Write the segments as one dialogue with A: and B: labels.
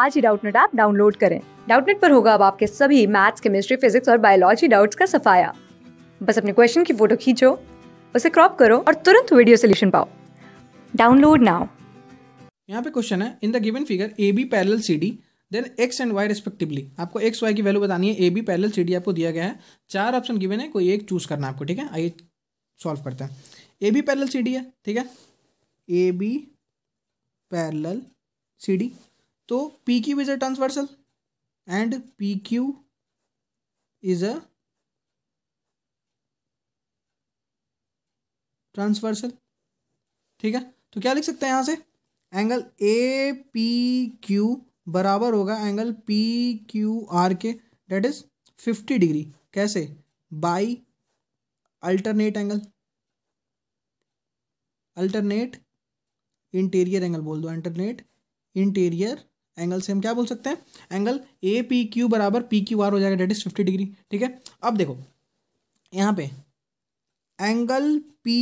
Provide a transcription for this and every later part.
A: आज ही Doubtnut app download करें डाउटनेट पर होगा अब आपके सभी मैथ्स केमिस्ट्री फिजिक्स और बायोलॉजी डाउट्स का सफाया बस अपने क्वेश्चन की फोटो खींचो उसे क्रॉप करो और तुरंत वीडियो सोल्यूशन पाओ डाउनलोड नाउ
B: यहाँ पे क्वेश्चन है in the given figure A B parallel C D then X and Y respectively आपको एक्स वाई की वैल्यू बतानी है A B parallel C D आपको दिया गया है चार ऑप्शन गिवन है कोई एक चूज करना है आपको ठीक है आइए सॉल्व करते हैं A B parallel C D है ठीक है A B parallel C D तो P Q is a transversal and P Q is a transversal ठीक है तो क्या लिख सकते हैं यहां से एंगल ए पी क्यू बराबर होगा एंगल पी क्यू आर के डेट इज फिफ्टी डिग्री कैसे by alternate angle alternate interior angle बोल दो अल्टरनेट इंटीरियर एंगल से हम क्या बोल सकते हैं एंगल ए पी क्यू बराबर पी क्यू आर हो जाएगा डेट इज़ फिफ्टी डिग्री ठीक है अब देखो यहाँ पे angle P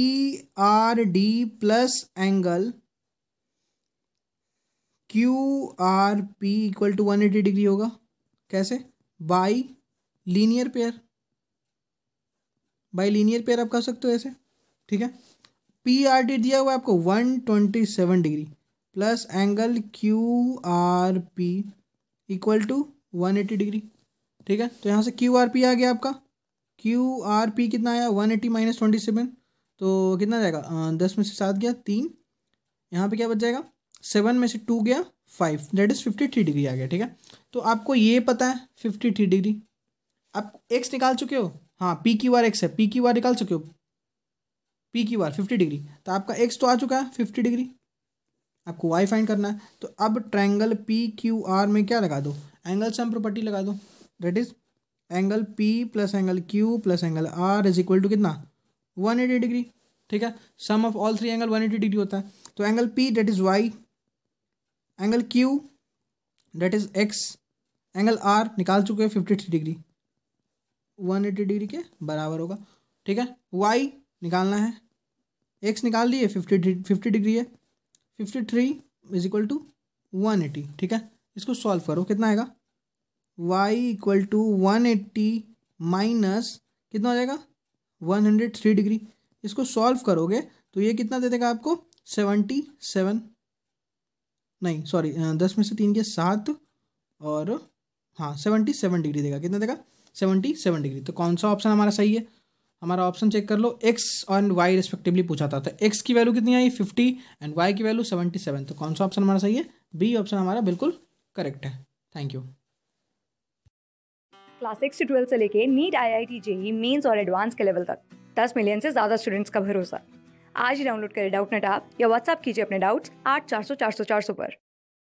B: R D plus angle Q R P equal to one eighty degree होगा कैसे by linear pair by linear pair आप कह सकते हो ऐसे ठीक है पी आर डी दिया हुआ है आपको one twenty seven degree plus angle Q R P equal to one eighty degree ठीक है तो यहाँ से क्यू आर पी आ गया आपका क्यू आर पी कितना आया one eighty minus twenty seven तो कितना जाएगा आ, दस में से सात गया तीन यहाँ पे क्या बच जाएगा सेवन में से टू गया five that is fifty three degree आ गया ठीक है तो आपको ये पता है फिफ्टी थ्री डिग्री आप एक्स निकाल चुके हो हाँ पी क्यू आर एक्स है पी क्यू आर निकाल चुके हो P Q R fifty degree तो आपका एक्स तो आ चुका है फिफ्टी डिग्री आपको वाई फाइंड करना है तो अब ट्रैंगल पी क्यू आर में क्या लगा दो एंगल सम प्रॉपर्टी लगा दो that is angle P plus angle Q plus angle R is equal to कितना वन एटी डिग्री ठीक है sum of all three angle one eighty degree होता है तो angle P that is Y angle Q that is X angle R निकाल चुके हैं fifty three degree one eighty degree के बराबर होगा ठीक है वाई निकालना है एक्स निकाल दिए फिफ्टी फिफ्टी डिग्री है fifty three is equal to one eighty ठीक है इसको सॉल्व करो कितना आएगा Y equal to one eighty minus कितना हो जाएगा वन हंड्रेड थ्री डिग्री इसको सॉल्व करोगे तो ये कितना दे देगा आपको सेवनटी सेवन नहीं सॉरी दस में से तीन के सात और हाँ सेवनटी सेवन डिग्री देगा कितना देगा सेवेंटी सेवन डिग्री तो कौन सा ऑप्शन हमारा सही है हमारा ऑप्शन चेक कर लो एक्स एंड वाई रिस्पेक्टिवली पूछा था तो एक्स की वैल्यू कितनी आई फिफ्टी एंड वाई की वैल्यू सेवेंटी सेवन तो कौन सा ऑप्शन हमारा सही है बी ऑप्शन हमारा बिल्कुल करेक्ट है थैंक यू
A: क्लास सिक्स से ट्वेल्थ से लेके NEET I I T JEE mains और एडवांस के लेवल तक दस मिलियन से ज़्यादा स्टूडेंट्स का भरोसा आज ही डाउनलोड करें डाउट नेट आप या व्हाट्सअप कीजिए अपने डाउट्स आठ चार सौ चार सौ चार सौ पर